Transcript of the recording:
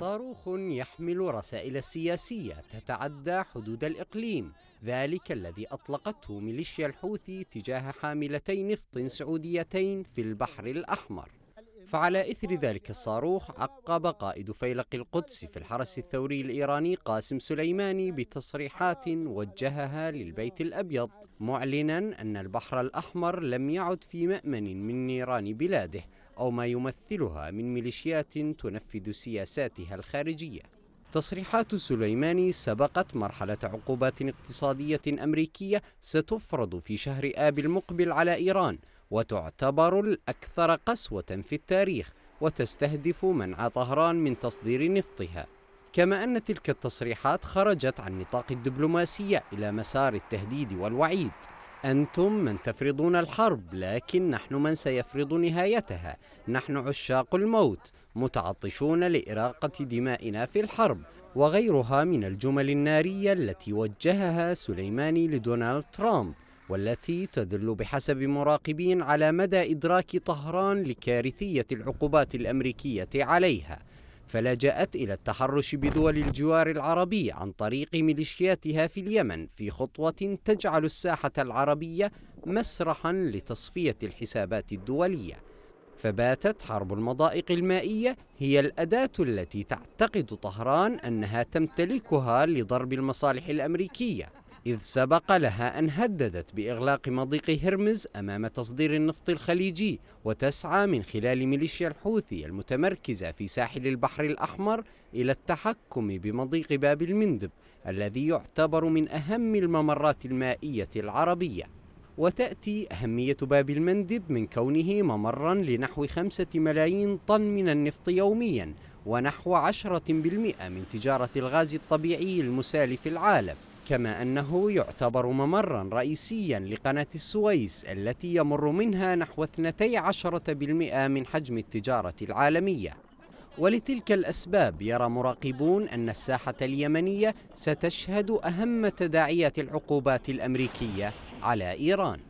صاروخ يحمل رسائل سياسية تتعدى حدود الإقليم ذلك الذي أطلقته ميليشيا الحوثي تجاه حاملتي نفط سعوديتين في البحر الأحمر فعلى إثر ذلك الصاروخ عقب قائد فيلق القدس في الحرس الثوري الإيراني قاسم سليماني بتصريحات وجهها للبيت الأبيض معلنا أن البحر الأحمر لم يعد في مأمن من نيران بلاده أو ما يمثلها من ميليشيات تنفذ سياساتها الخارجية تصريحات سليماني سبقت مرحلة عقوبات اقتصادية أمريكية ستفرض في شهر آب المقبل على إيران وتعتبر الأكثر قسوة في التاريخ وتستهدف منع طهران من تصدير نفطها كما أن تلك التصريحات خرجت عن نطاق الدبلوماسية إلى مسار التهديد والوعيد أنتم من تفرضون الحرب لكن نحن من سيفرض نهايتها نحن عشاق الموت متعطشون لإراقة دمائنا في الحرب وغيرها من الجمل النارية التي وجهها سليماني لدونالد ترامب والتي تدل بحسب مراقبين على مدى إدراك طهران لكارثية العقوبات الأمريكية عليها فلجأت إلى التحرش بدول الجوار العربي عن طريق ميليشياتها في اليمن في خطوة تجعل الساحة العربية مسرحا لتصفية الحسابات الدولية فباتت حرب المضائق المائية هي الأداة التي تعتقد طهران أنها تمتلكها لضرب المصالح الأمريكية إذ سبق لها أن هددت بإغلاق مضيق هرمز أمام تصدير النفط الخليجي وتسعى من خلال ميليشيا الحوثي المتمركزة في ساحل البحر الأحمر إلى التحكم بمضيق باب المندب الذي يعتبر من أهم الممرات المائية العربية وتأتي أهمية باب المندب من كونه ممرا لنحو خمسة ملايين طن من النفط يوميا ونحو عشرة بالمئة من تجارة الغاز الطبيعي المسال في العالم كما أنه يعتبر ممرا رئيسيا لقناة السويس التي يمر منها نحو 12% من حجم التجارة العالمية ولتلك الأسباب يرى مراقبون أن الساحة اليمنية ستشهد أهم تداعيات العقوبات الأمريكية على إيران